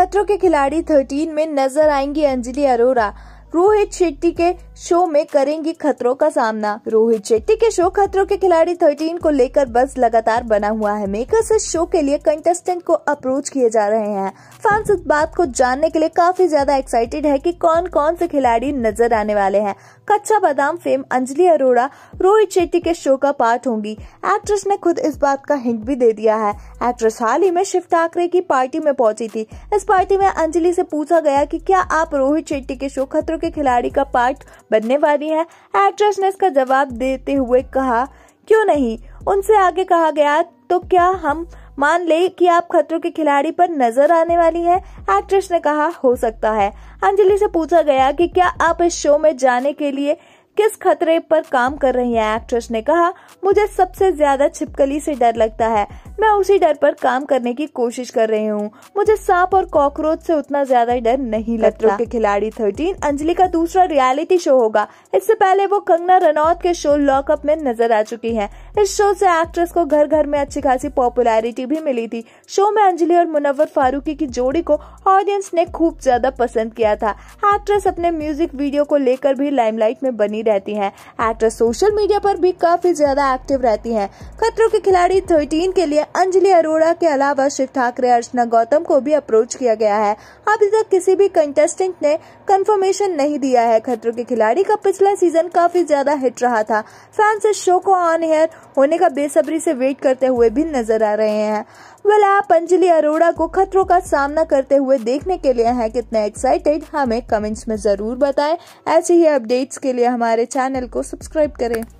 खतरों के खिलाड़ी 13 में नजर आएंगी अंजलि अरोरा रोहित शेट्टी के शो में करेंगी खतरों का सामना रोहित शेट्टी के शो खतरों के खिलाड़ी थर्टीन को लेकर बस लगातार बना हुआ है मेकर्स इस शो के लिए कंटेस्टेंट को अप्रोच किए जा रहे हैं फैंस इस बात को जानने के लिए काफी ज्यादा एक्साइटेड है कि कौन कौन से खिलाड़ी नजर आने वाले हैं कच्चा बादाम फेम अंजलि अरोड़ा रोहित शेट्टी के शो का पार्ट होंगी एक्ट्रेस ने खुद इस बात का हिंट भी दे दिया है एक्ट्रेस हाल ही में शिव ठाकरे की पार्टी में पहुंची थी इस पार्टी में अंजलि से पूछा गया कि क्या आप रोहित शेट्टी के शो खतरों के खिलाड़ी का पार्ट बनने वाली है एक्ट्रेस ने इसका जवाब देते हुए कहा क्यों नहीं उनसे आगे कहा गया तो क्या हम मान ले कि आप खतरों के खिलाड़ी पर नजर आने वाली है एक्ट्रेस ने कहा हो सकता है अंजलि से पूछा गया कि क्या आप इस शो में जाने के लिए किस खतरे पर काम कर रही हैं एक्ट्रेस ने कहा मुझे सबसे ज्यादा छिपकली से डर लगता है मैं उसी डर पर काम करने की कोशिश कर रही हूँ मुझे सांप और कॉकरोच से उतना ज्यादा डर नहीं लगता के खिलाड़ी थर्टीन अंजलि का दूसरा रियलिटी शो होगा इससे पहले वो कंगना रनौत के शो लॉकअप में नजर आ चुकी हैं इस शो से एक्ट्रेस को घर घर में अच्छी खासी पॉपुलैरिटी भी मिली थी शो में अंजलि और मुनव्वर फारूकी की जोड़ी को ऑडियंस ने खूब ज्यादा पसंद किया था एक्ट्रेस अपने म्यूजिक वीडियो को लेकर भी लाइमलाइट में बनी रही रहती हैं एक्ट्रेस सोशल मीडिया पर भी काफ़ी ज़्यादा एक्टिव रहती हैं खतरों के खिलाड़ी थर्टीन के लिए अंजलि अरोड़ा के अलावा शिव ठाकरे अर्चना गौतम को भी अप्रोच किया गया है अभी तक किसी भी कंटेस्टेंट ने कंफर्मेशन नहीं दिया है खतरों के खिलाड़ी का पिछला सीजन काफी ज्यादा हिट रहा था फैंस इस शो को ऑन हेयर होने का बेसब्री से वेट करते हुए भी नजर आ रहे हैं वेल आप अंजलि अरोड़ा को खतरों का सामना करते हुए देखने के लिए हैं कितने एक्साइटेड हमें कमेंट्स में ज़रूर बताएं ऐसे ही अपडेट्स के लिए हमारे चैनल को सब्सक्राइब करें